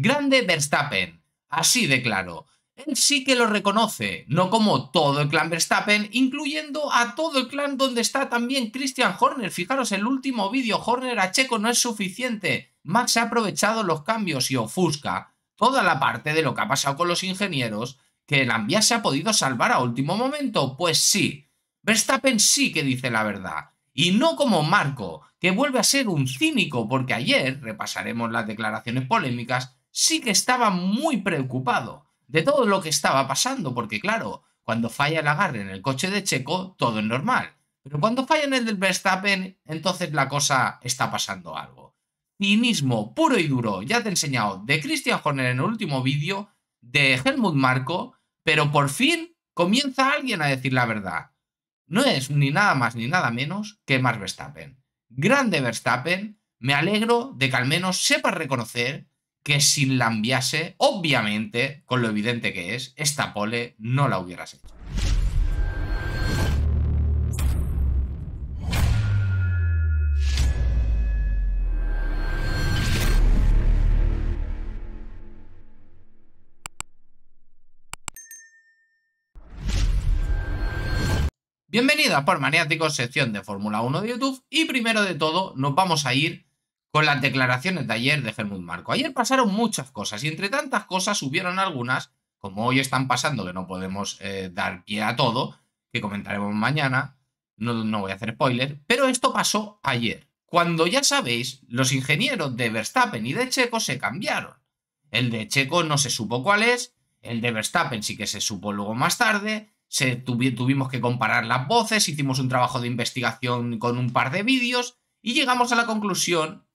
Grande Verstappen. Así de claro. Él sí que lo reconoce, no como todo el clan Verstappen, incluyendo a todo el clan donde está también Christian Horner. Fijaros, el último vídeo, Horner a Checo no es suficiente. Max ha aprovechado los cambios y ofusca toda la parte de lo que ha pasado con los ingenieros, que el se ha podido salvar a último momento. Pues sí, Verstappen sí que dice la verdad. Y no como Marco, que vuelve a ser un cínico, porque ayer, repasaremos las declaraciones polémicas, sí que estaba muy preocupado de todo lo que estaba pasando, porque claro, cuando falla el agarre en el coche de Checo, todo es normal. Pero cuando falla en el del Verstappen, entonces la cosa está pasando algo. mismo, puro y duro, ya te he enseñado, de Christian Horner en el último vídeo, de Helmut Marco, pero por fin comienza alguien a decir la verdad. No es ni nada más ni nada menos que Max Verstappen. Grande Verstappen, me alegro de que al menos sepa reconocer que sin enviase, obviamente, con lo evidente que es, esta pole no la hubieras hecho. bienvenida Por Maniáticos, sección de Fórmula 1 de YouTube y primero de todo nos vamos a ir con las declaraciones de ayer de Helmut Marco. Ayer pasaron muchas cosas y entre tantas cosas hubieron algunas, como hoy están pasando, que no podemos eh, dar pie a todo, que comentaremos mañana, no, voy a hacer spoiler, pero esto pasó ayer, cuando ya sabéis, los ingenieros de Verstappen y de Checo se cambiaron. El de Checo no se supo cuál es, el de Verstappen sí que se supo luego más tarde, se tuvimos que comparar las voces, hicimos un trabajo de investigación con un par de vídeos y llegamos a la conclusión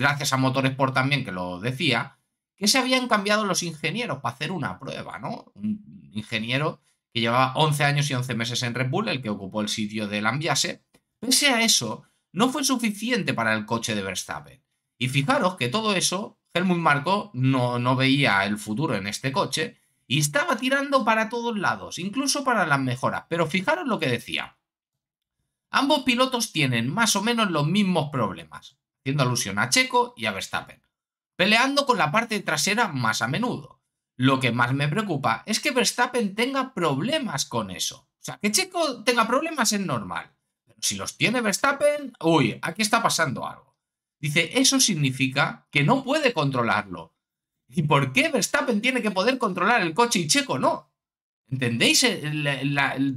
gracias a Motorsport también que lo decía, que se habían cambiado los ingenieros para hacer una prueba, ¿no? Un ingeniero que llevaba 11 años y 11 meses en Red Bull, el que ocupó el sitio de Lambiase, pese a eso, no fue suficiente para el coche de Verstappen. Y fijaros que todo eso, Helmut Marko no, no veía el futuro en este coche y estaba tirando para todos lados, incluso para las mejoras. Pero fijaros lo que decía. Ambos pilotos tienen más o menos los mismos problemas haciendo alusión a Checo y a Verstappen, peleando con la parte trasera más a menudo. Lo que más me preocupa es que Verstappen tenga problemas con eso. O sea, que Checo tenga problemas es normal. Pero si los tiene Verstappen, uy, aquí está pasando algo. Dice, eso significa que no puede controlarlo. ¿Y por qué Verstappen tiene que poder controlar el coche y Checo no? ¿Entendéis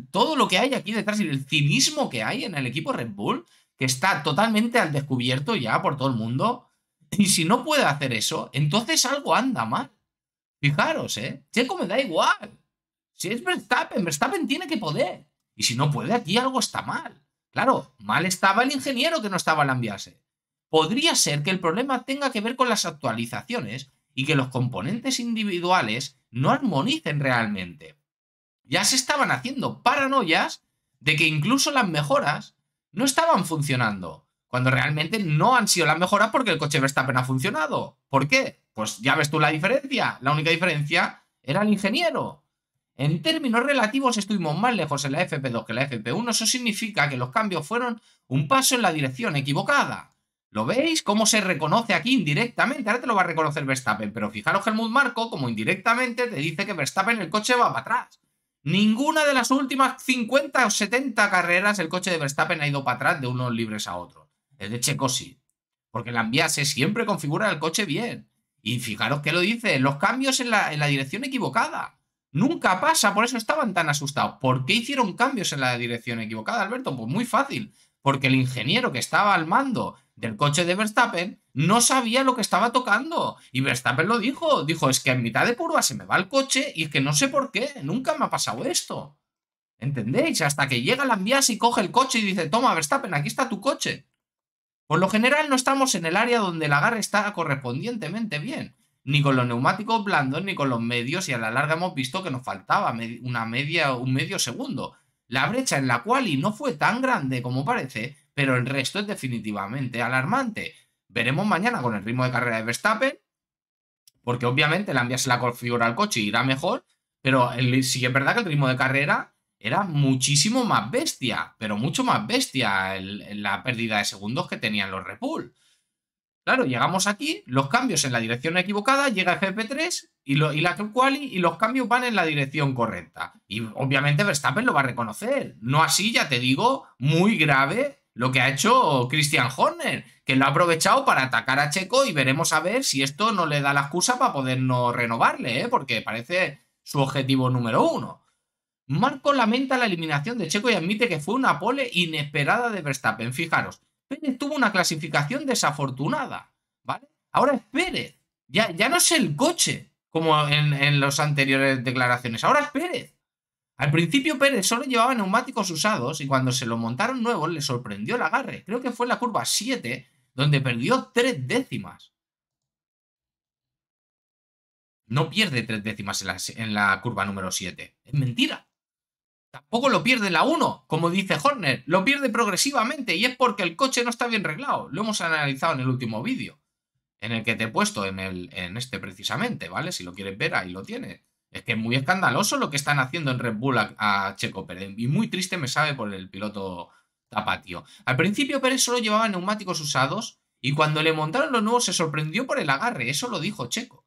todo lo que hay aquí detrás y el cinismo que hay en el equipo Red Bull? que está totalmente al descubierto ya por todo el mundo, y si no puede hacer eso, entonces algo anda mal. Fijaros, ¿eh? Checo me da igual. Si es Verstappen, Verstappen tiene que poder. Y si no puede, aquí algo está mal. Claro, mal estaba el ingeniero que no estaba al enviarse. Podría ser que el problema tenga que ver con las actualizaciones y que los componentes individuales no armonicen realmente. Ya se estaban haciendo paranoias de que incluso las mejoras no estaban funcionando. Cuando realmente no han sido las mejoras porque el coche Verstappen ha funcionado. ¿Por qué? Pues ya ves tú la diferencia. La única diferencia era el ingeniero. En términos relativos estuvimos más lejos en la FP2 que en la FP1. Eso significa que los cambios fueron un paso en la dirección equivocada. ¿Lo veis? ¿Cómo se reconoce aquí indirectamente? Ahora te lo va a reconocer Verstappen, pero fijaros que Helmut Marco, como indirectamente, te dice que Verstappen el coche va para atrás. Ninguna de las últimas 50 o 70 carreras el coche de Verstappen ha ido para atrás de unos libres a otros. El de Checo sí. Porque la se siempre configura el coche bien. Y fijaros que lo dice, los cambios en la, en la dirección equivocada. Nunca pasa, por eso estaban tan asustados. ¿Por qué hicieron cambios en la dirección equivocada, Alberto? Pues muy fácil. Porque el ingeniero que estaba al mando del coche de Verstappen no sabía lo que estaba tocando. Y Verstappen lo dijo. Dijo, es que en mitad de curva se me va el coche y es que no sé por qué. Nunca me ha pasado esto. ¿Entendéis? Hasta que llega la envías y coge el coche y dice, toma Verstappen, aquí está tu coche. Por lo general no estamos en el área donde el agarre está correspondientemente bien. Ni con los neumáticos blandos, ni con los medios, y a la larga hemos visto que nos faltaba una media, un medio segundo. La brecha en la cual no fue tan grande como parece, pero el resto es definitivamente alarmante. Veremos mañana con el ritmo de carrera de Verstappen, porque obviamente la se la configura al coche y irá mejor, pero sí que es verdad que el ritmo de carrera era muchísimo más bestia, pero mucho más bestia la pérdida de segundos que tenían los Red Bull. Claro, llegamos aquí, los cambios en la dirección equivocada, llega fp 3 y, y la y los cambios van en la dirección correcta. Y obviamente Verstappen lo va a reconocer. No así, ya te digo, muy grave lo que ha hecho Christian Horner, que lo ha aprovechado para atacar a Checo y veremos a ver si esto no le da la excusa para poder no renovarle, ¿eh? porque parece su objetivo número uno. Marco lamenta la eliminación de Checo y admite que fue una pole inesperada de Verstappen. Fijaros, Pérez tuvo una clasificación desafortunada, ¿vale? Ahora es Pérez. Ya, ya no es el coche, como en, en las anteriores declaraciones. Ahora es Pérez. Al principio Pérez solo llevaba neumáticos usados y cuando se lo montaron nuevos le sorprendió el agarre. Creo que fue en la curva 7 donde perdió tres décimas. No pierde tres décimas en la, curva número 7. Es mentira. Tampoco lo pierde en la 1, como dice Horner. Lo pierde progresivamente y es porque el coche no está bien reglado. Lo hemos analizado en el último vídeo en el que te he puesto en, en este precisamente, ¿vale? Si lo quieres ver, ahí lo tienes. Es que es muy escandaloso lo que están haciendo en Red Bull a, Checo Pérez. Y muy triste me sabe por el piloto Tapatio. Al principio Pérez solo llevaba neumáticos usados y cuando le montaron los nuevos se sorprendió por el agarre. Eso lo dijo Checo.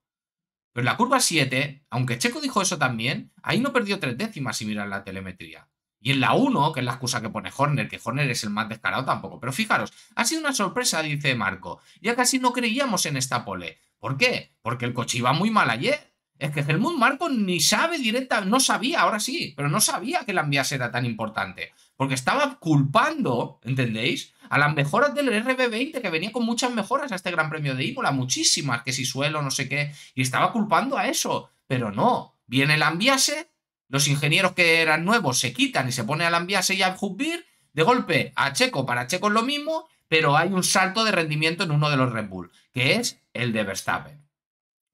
Pero en la curva 7, aunque Checo dijo eso también, ahí no perdió tres décimas si miras la telemetría. Y en la 1, que es la excusa que pone Horner, que Horner es el más descarado tampoco. Pero fijaros, ha sido una sorpresa, dice Marco. Ya casi no creíamos en esta pole. ¿Por qué? Porque el coche iba muy mal ayer. Es que Helmut Marco ni sabe directa, no sabía, ahora sí, pero no sabía que la enviase era tan importante. Porque estaba culpando, ¿entendéis? A las mejoras del RB20, que venía con muchas mejoras a este Gran Premio de Imola, muchísimas, que si suelo, no sé qué, y estaba culpando a eso. Pero no, viene el Ambiase los ingenieros que eran nuevos se quitan y se pone al la y a Hubir, de golpe a Checo, para Checo es lo mismo, pero hay un salto de rendimiento en uno de los Red Bull, que es el de Verstappen.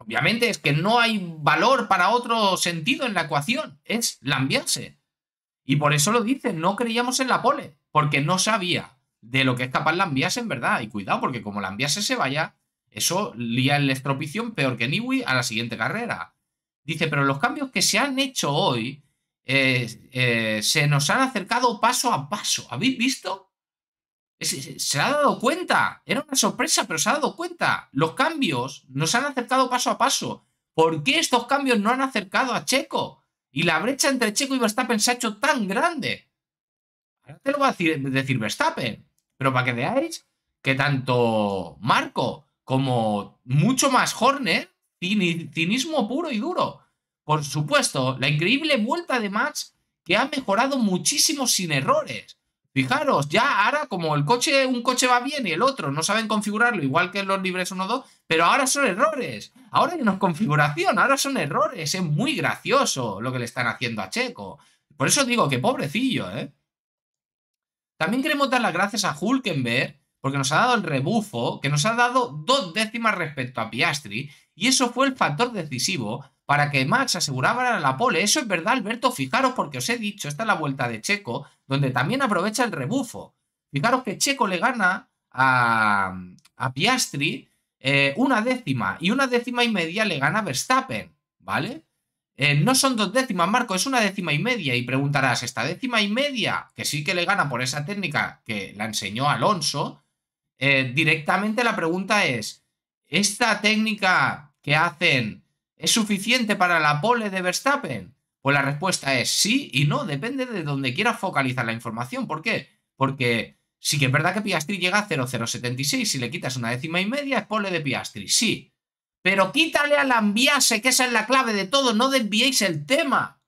Obviamente es que no hay valor para otro sentido en la ecuación, es lambiarse. Y por eso lo dicen, no creíamos en la pole, porque no sabía de lo que es capaz lambiarse en verdad. Y cuidado, porque como lambiarse se vaya, eso lía el estropición peor que Niwi a la siguiente carrera. Dice, pero los cambios que se han hecho hoy eh, eh, se nos han acercado paso a paso. ¿Habéis visto? se ha dado cuenta. Era una sorpresa, pero se ha dado cuenta. Los cambios nos han acercado paso a paso. ¿Por qué estos cambios no han acercado a Checo? Y la brecha entre Checo y Verstappen se ha hecho tan grande. Ahora te lo va a decir, decir Verstappen. Pero para que veáis que tanto Marco como mucho más Horner, cinismo puro y duro. Por supuesto, la increíble vuelta de Max que ha mejorado muchísimo sin errores. Fijaros, ya ahora como el coche, un coche va bien y el otro no saben configurarlo, igual que los libres 1-2, pero ahora son errores. Ahora no es configuración, ahora son errores. Es muy gracioso lo que le están haciendo a Checo. Por eso digo que pobrecillo, ¿eh? También queremos dar las gracias a Hulkenberg, porque nos ha dado el rebufo, que nos ha dado dos décimas respecto a Piastri, y eso fue el factor decisivo para que Max asegurara la pole. Eso es verdad, Alberto, fijaros porque os he dicho, esta es la vuelta de Checo, donde también aprovecha el rebufo. Fijaros que Checo le gana a, Piastri eh, una décima y una décima y media le gana Verstappen, ¿vale? Eh, no son dos décimas, Marco, es una décima y media. Y preguntarás, esta décima y media, que sí que le gana por esa técnica que la enseñó Alonso, eh, directamente la pregunta es, ¿esta técnica que hacen ¿Es suficiente para la pole de Verstappen? Pues la respuesta es sí y no, depende de donde quieras focalizar la información. ¿Por qué? Porque sí que es verdad que Piastri llega a 0,076, si le quitas una décima y media es pole de Piastri, sí. Pero quítale la ambiase, que esa es la clave de todo, no desviéis el tema.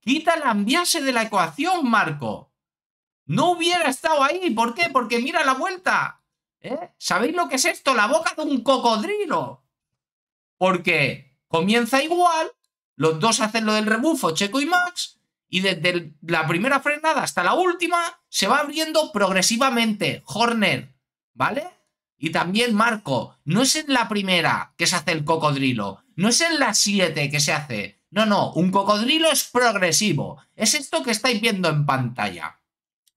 Quita la ambiase de la ecuación, Marco. No hubiera estado ahí, ¿por qué? Porque mira la vuelta. ¿Eh? ¿Sabéis lo que es esto? La boca de un cocodrilo. ¿Por qué? Comienza igual, los dos hacen lo del rebufo, Checo y Max, y desde la primera frenada hasta la última se va abriendo progresivamente Horner, ¿vale? Y también Marco, no es en la primera que se hace el cocodrilo, no es en la siete que se hace, no, no, un cocodrilo es progresivo, es esto que estáis viendo en pantalla.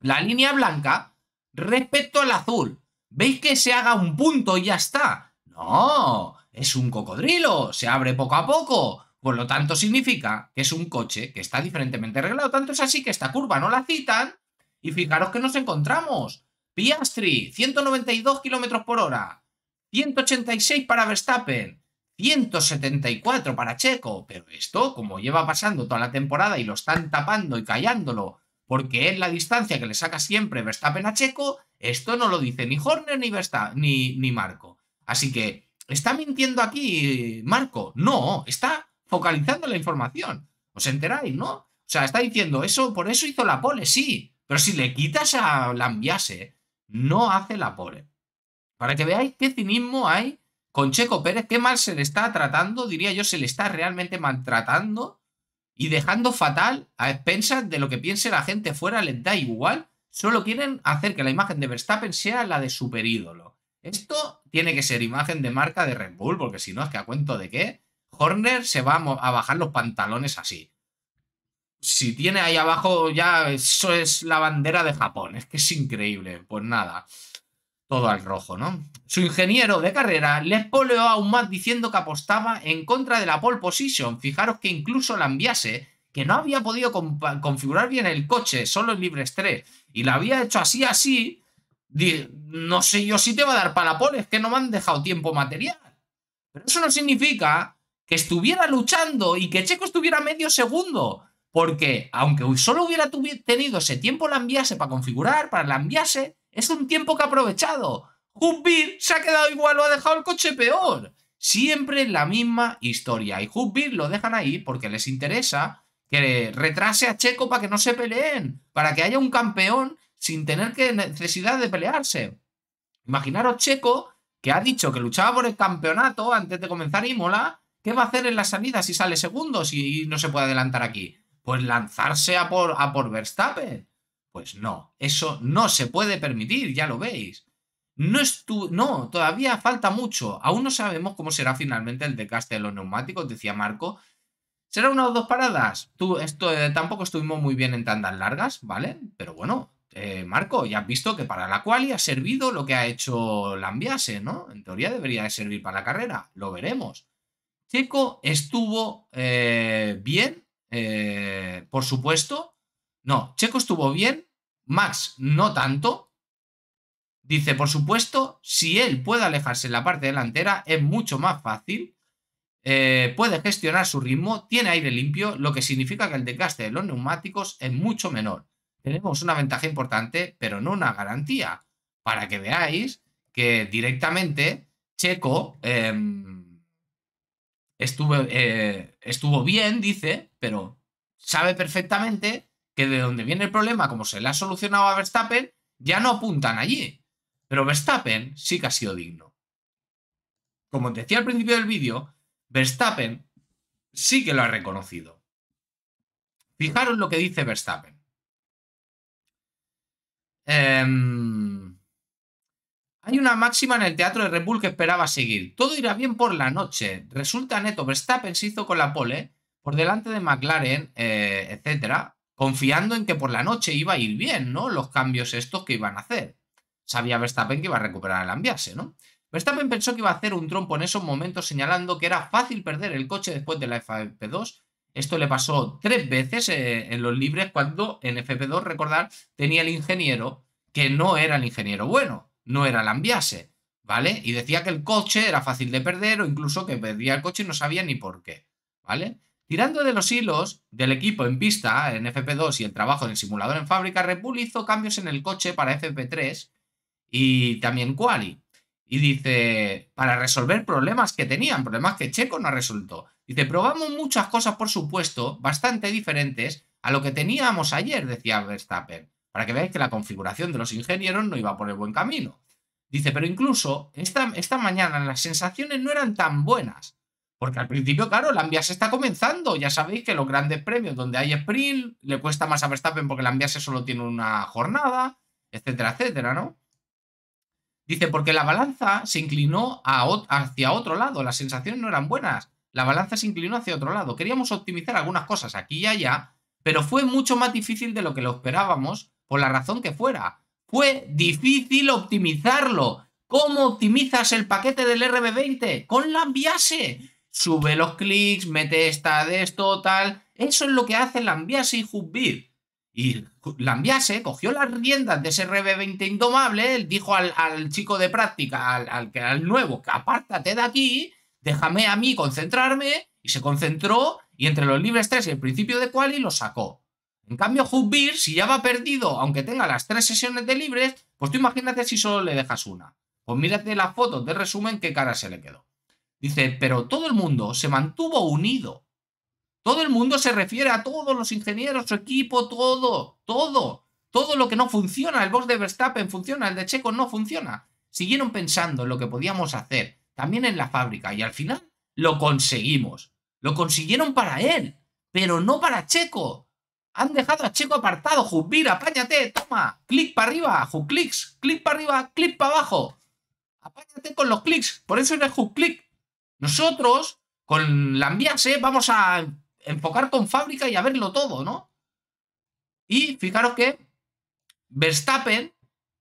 La línea blanca respecto al azul, ¿veis que se haga un punto y ya está? No, es un cocodrilo, se abre poco a poco. Por lo tanto, significa que es un coche que está diferentemente arreglado. Tanto es así que esta curva no la citan. Y fijaros que nos encontramos. Piastri, 192 kilómetros por hora. 186 para Verstappen. 174 para Checo. Pero esto, como lleva pasando toda la temporada y lo están tapando y callándolo, porque es la distancia que le saca siempre Verstappen a Checo, esto no lo dice ni Horner ni, ni, ni Marco. Así que ¿Está mintiendo aquí Marco? No, está focalizando la información. ¿Os enteráis, no? O sea, está diciendo, eso, por eso hizo la pole, sí. Pero si le quitas a Lambiase, no hace la pole. Para que veáis qué cinismo hay con Checo Pérez, qué mal se le está tratando, diría yo, se le está realmente maltratando y dejando fatal a expensas de lo que piense la gente fuera, les da igual, solo quieren hacer que la imagen de Verstappen sea la de superídolo. Esto tiene que ser imagen de marca de Red Bull, porque si no, es que a cuento de qué, Horner se va a, bajar los pantalones así. Si tiene ahí abajo ya, eso es la bandera de Japón, es que es increíble, pues nada todo al rojo, ¿no? Su ingeniero de carrera le a aún más diciendo que apostaba en contra de la pole position. Fijaros que incluso la enviase, que no había podido configurar bien el coche, solo en libre 3, y la había hecho así, así, no sé yo sí te va a dar para es que no me han dejado tiempo material. Pero eso no significa que estuviera luchando y que Checo estuviera medio segundo. Porque aunque solo hubiera tenido ese tiempo la enviase para configurar, para la enviase, es un tiempo que ha aprovechado. Hubbeer se ha quedado igual lo ha dejado el coche peor. Siempre la misma historia. Y Hubir lo dejan ahí porque les interesa que retrase a Checo para que no se peleen, para que haya un campeón sin tener que necesidad de pelearse. Imaginaros Checo, que ha dicho que luchaba por el campeonato antes de comenzar Imola, ¿qué va a hacer en la salida si sale segundo, y no se puede adelantar aquí? Pues lanzarse a por, a por Verstappen. Pues no, eso no se puede permitir, ya lo veis. No, estu no, todavía falta mucho. Aún no sabemos cómo será finalmente el decaste de los neumáticos, decía Marco. ¿Será una o dos paradas? Tú, esto, eh, tampoco estuvimos muy bien en tandas largas, ¿vale? Pero bueno, eh, Marco, ya has visto que para la quali ha servido lo que ha hecho Lambiase, ¿no? En teoría debería de servir para la carrera, lo veremos. Checo estuvo eh, bien, eh, por supuesto. No, Checo estuvo bien, Max no tanto. Dice, por supuesto, si él puede alejarse en la parte delantera es mucho más fácil. puede gestionar su ritmo, tiene aire limpio, lo que significa que el desgaste de los neumáticos es mucho menor tenemos una ventaja importante, pero no una garantía, para que veáis que directamente Checo em, estuvo, eh, estuvo bien, dice, pero sabe perfectamente que de donde viene el problema, como se le ha solucionado a Verstappen, ya no apuntan allí. Pero Verstappen sí que ha sido digno. Como decía al principio del vídeo, Verstappen sí que lo ha reconocido. Fijaros lo que dice Verstappen. Em, hay una máxima en el teatro de Red Bull que esperaba seguir. Todo irá bien por la noche. Resulta neto, Verstappen se hizo con la pole eh, por delante de McLaren, etc., eh, etcétera, confiando en que por la noche iba a ir bien, ¿no? Los cambios estos que iban a hacer. Sabía Verstappen que iba a recuperar el enviarse, ¿no? Verstappen pensó que iba a hacer un trompo en esos momentos señalando que era fácil perder el coche después de la FP2 esto le pasó tres veces eh, en los libres cuando en FP2, recordar, tenía el ingeniero que no era el ingeniero bueno, no era el ambiase, ¿vale? Y decía que el coche era fácil de perder o incluso que perdía el coche y no sabía ni por qué, ¿vale? Tirando de los hilos del equipo en pista en FP2 y el trabajo en simulador en fábrica, Red hizo cambios en el coche para FP3 y también Quali. Y dice, para resolver problemas que tenían, problemas que Checo no resuelto. Dice, probamos muchas cosas, por supuesto, bastante diferentes a lo que teníamos ayer, decía Verstappen, para que veáis que la configuración de los ingenieros no iba por el buen camino. Dice, pero incluso esta, esta mañana las sensaciones no eran tan buenas. Porque al principio, claro, la Ambia se está comenzando. Ya sabéis que los grandes premios donde hay sprint le cuesta más a Verstappen porque la Ambia solo tiene una jornada, etcétera, etcétera, ¿no? Dice, porque la balanza se inclinó hacia otro lado, las sensaciones no eran buenas la balanza se inclinó hacia otro lado. Queríamos optimizar algunas cosas aquí y allá, pero fue mucho más difícil de lo que lo esperábamos, por la razón que fuera. Fue difícil optimizarlo. ¿Cómo optimizas el paquete del RB20? Con la Sube los clics, mete esta de esto, tal. Eso es lo que hace Lambiase y Hubbit... Y Lambiase cogió las riendas de ese RB20 indomable, dijo al, chico de práctica, al, al, al nuevo, que apártate de aquí, déjame a mí concentrarme, y se concentró, y entre los libres tres y el principio de quali lo sacó. En cambio, Hubbir, si ya va perdido, aunque tenga las tres sesiones de libres, pues tú imagínate si solo le dejas una. Pues mírate la foto de resumen qué cara se le quedó. Dice, pero todo el mundo se mantuvo unido. Todo el mundo se refiere a todos los ingenieros, su equipo, todo, todo. Todo lo que no funciona, el box de Verstappen funciona, el de Checo no funciona. Siguieron pensando en lo que podíamos hacer, también en la fábrica. Y al final lo conseguimos. Lo consiguieron para él, pero no para Checo. Han dejado a Checo apartado. jubil apáñate, toma. Clic para arriba, clics, clic para arriba, clic para abajo. Apáñate con los clics. Por eso eres clic. Nosotros, con la enviase, ¿eh? vamos a enfocar con fábrica y a verlo todo, ¿no? Y fijaros que Verstappen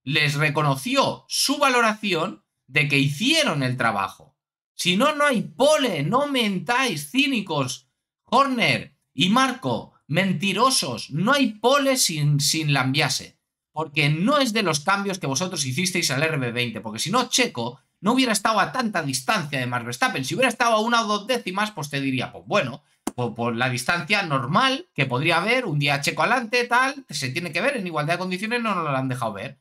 les reconoció su valoración de que hicieron el trabajo. Si no, no hay pole, no mentáis, cínicos, Horner y Marco, mentirosos, no hay pole sin, sin Lambiase, porque no es de los cambios que vosotros hicisteis al RB20, porque si no, Checo no hubiera estado a tanta distancia de Max Verstappen, si hubiera estado a una o dos décimas, pues te diría, pues bueno, por, pues por, la distancia normal que podría haber, un día Checo adelante, tal, se tiene que ver en igualdad de condiciones, no nos lo han dejado ver.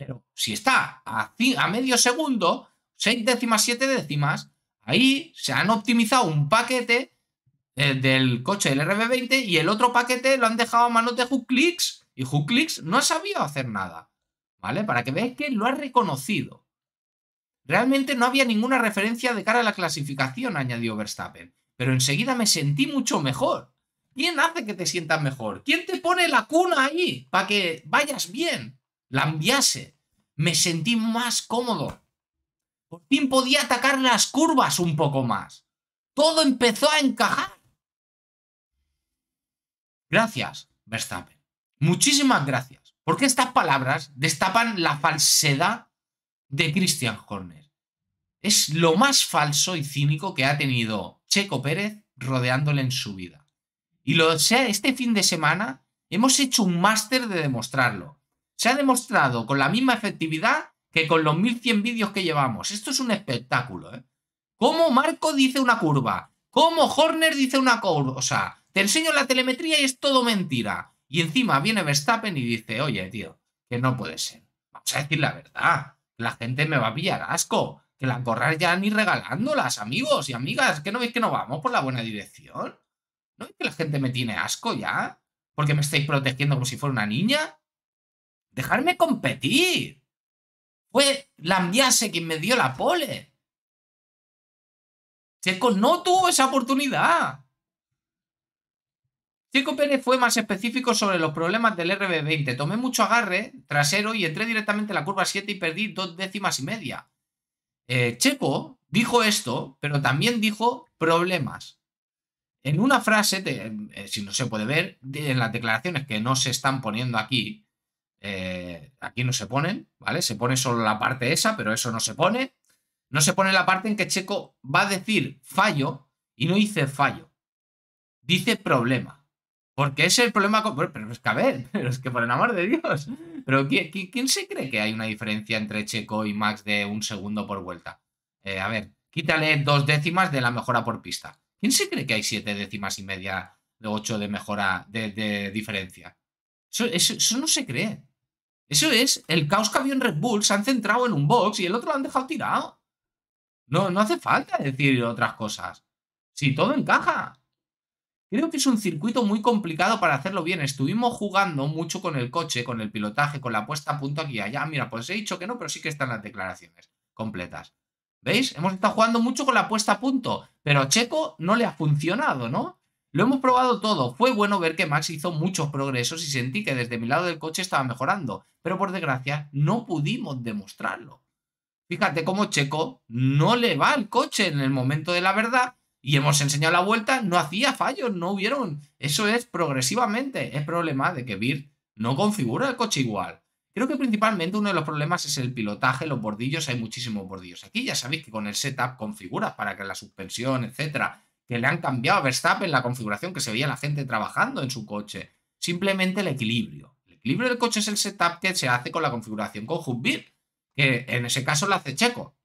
Pero si está a, a medio segundo, 6 décimas, 7 décimas, ahí se han optimizado un paquete eh, del coche del RB20 y el otro paquete lo han dejado a manos de Huclix y Huclix no ha sabido hacer nada. ¿Vale? Para que veáis que lo ha reconocido. Realmente no había ninguna referencia de cara a la clasificación, añadió Verstappen. Pero enseguida me sentí mucho mejor. ¿Quién hace que te sientas mejor? ¿Quién te pone la cuna ahí para que vayas bien? la enviase. Me sentí más cómodo. Por fin podía atacar las curvas un poco más. Todo empezó a encajar. Gracias, Verstappen. Muchísimas gracias. Porque estas palabras destapan la falsedad de Christian Horner. Es lo más falso y cínico que ha tenido Checo Pérez rodeándole en su vida. Y lo sea, este fin de semana hemos hecho un máster de demostrarlo se ha demostrado con la misma efectividad que con los 1100 vídeos que llevamos. Esto es un espectáculo, ¿eh? Cómo Marco dice una curva, cómo Horner dice una curva? sea, te enseño la telemetría y es todo mentira. Y encima viene Verstappen y dice, oye, tío, que no puede ser. Vamos a decir la verdad, la gente me va a pillar asco, que las gorras ya ni regalándolas, amigos y amigas, que no veis que no vamos por la buena dirección. ¿No veis que la gente me tiene asco ya? ¿Porque me estáis protegiendo como si fuera una niña? Dejarme competir. Fue Lambiase quien me dio la pole. Checo no tuvo esa oportunidad. Checo Pérez fue más específico sobre los problemas del RB20. Tomé mucho agarre trasero y entré directamente en la curva 7 y perdí dos décimas y media. Eh, Checo dijo esto, pero también dijo problemas. En una frase, eh, si no se puede ver, en las declaraciones que no se están poniendo aquí, eh, aquí no se ponen, ¿vale? Se pone solo la parte esa, pero eso no se pone. No se pone la parte en que Checo va a decir fallo y no dice fallo. Dice problema. Porque es el problema... Pero es que a ver, es que por el amor de Dios. Pero ¿quién, se cree que hay una diferencia entre Checo y Max de un segundo por vuelta? Eh, a ver, quítale dos décimas de la mejora por pista. ¿Quién se cree que hay siete décimas y media de ocho de mejora de, diferencia? eso no se cree. Eso es, el caos que había en Red Bull se han centrado en un box y el otro lo han dejado tirado. No, no hace falta decir otras cosas. Si todo encaja. Creo que es un circuito muy complicado para hacerlo bien. Estuvimos jugando mucho con el coche, con el pilotaje, con la puesta a punto aquí y allá. Mira, pues he dicho que no, pero sí que están las declaraciones completas. ¿Veis? Hemos estado jugando mucho con la puesta a punto, pero Checo no le ha funcionado, ¿no? Lo hemos probado todo. Fue bueno ver que Max hizo muchos progresos y sentí que desde mi lado del coche estaba mejorando, pero por desgracia no pudimos demostrarlo. Fíjate cómo Checo no le va al coche en el momento de la verdad y hemos enseñado la vuelta, no hacía fallos, no hubieron. Eso es progresivamente. Es problema de que Vir no configura el coche igual. Creo que principalmente uno de los problemas es el pilotaje, los bordillos, hay muchísimos bordillos. Aquí ya sabéis que con el setup configuras para que la suspensión, etcétera, que le han cambiado a Verstappen la configuración, que se veía la gente trabajando en su coche. Simplemente el equilibrio. El equilibrio del coche es el setup que se hace con la configuración con Hubbeat, que en ese caso lo hace Checo.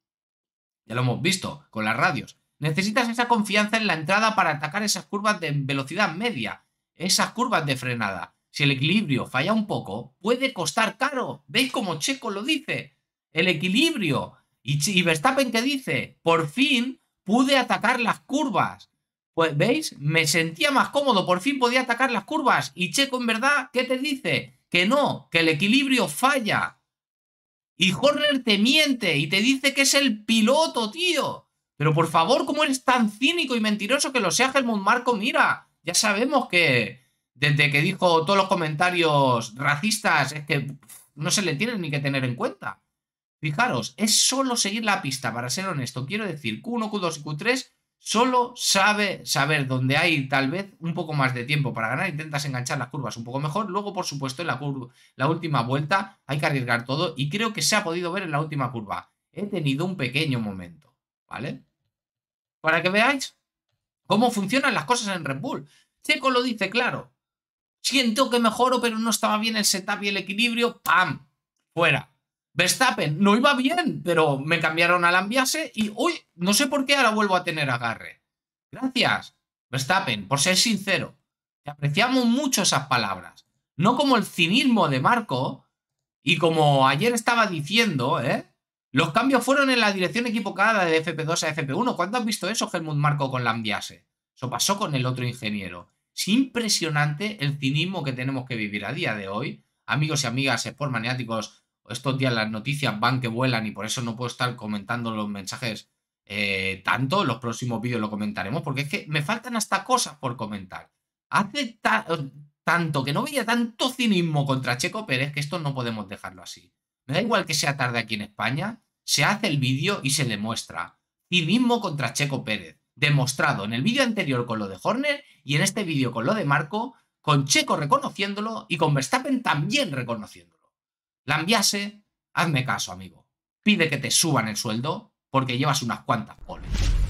Ya lo hemos visto con las radios. Necesitas esa confianza en la entrada para atacar esas curvas de velocidad media, esas curvas de frenada. Si el equilibrio falla un poco, puede costar caro. ¿Veis cómo Checo lo dice? El equilibrio. ¿Y, Verstappen qué dice? Por fin pude atacar las curvas. Pues veis, me sentía más cómodo, por fin podía atacar las curvas. Y Checo, en verdad, ¿qué te dice? Que no, que el equilibrio falla. Y Horner te miente y te dice que es el piloto, tío. Pero por favor, ¿cómo eres tan cínico y mentiroso que lo sea Helmut Marco? Mira, ya sabemos que desde que dijo todos los comentarios racistas es que no se le tiene ni que tener en cuenta. Fijaros, es solo seguir la pista, para ser honesto. Quiero decir, Q1, Q2 y Q3 solo sabe saber dónde hay tal vez un poco más de tiempo para ganar, intentas enganchar las curvas un poco mejor, luego por supuesto en la, curva, la última vuelta hay que arriesgar todo y creo que se ha podido ver en la última curva. He tenido un pequeño momento, ¿vale? Para que veáis cómo funcionan las cosas en Red Bull. Checo lo dice claro. Siento que mejoro, pero no estaba bien el setup y el equilibrio. ¡Pam! Fuera. Verstappen no iba bien, pero me cambiaron a Lambiase y hoy no sé por qué ahora vuelvo a tener agarre. Gracias, Verstappen, por ser sincero. Te apreciamos mucho esas palabras. No como el cinismo de Marco y como ayer estaba diciendo, ¿eh? Los cambios fueron en la dirección equivocada de FP2 a FP1. ¿Cuándo has visto eso, Helmut Marco, con Lambiase? Eso pasó con el otro ingeniero. Es impresionante el cinismo que tenemos que vivir a día de hoy. Amigos y amigas, por maniáticos, estos días las noticias van que vuelan y por eso no puedo estar comentando los mensajes eh, tanto. Los próximos vídeos lo comentaremos porque es que me faltan hasta cosas por comentar. Hace tanto que no veía tanto cinismo contra Checo Pérez que esto no podemos dejarlo así. Me da igual que sea tarde aquí en España, se hace el vídeo y se demuestra. Cinismo contra Checo Pérez. Demostrado en el vídeo anterior con lo de Horner y en este vídeo con lo de Marco, con Checo reconociéndolo y con Verstappen también reconociéndolo enviase, hazme caso, amigo. Pide que te suban el sueldo porque llevas unas cuantas poles.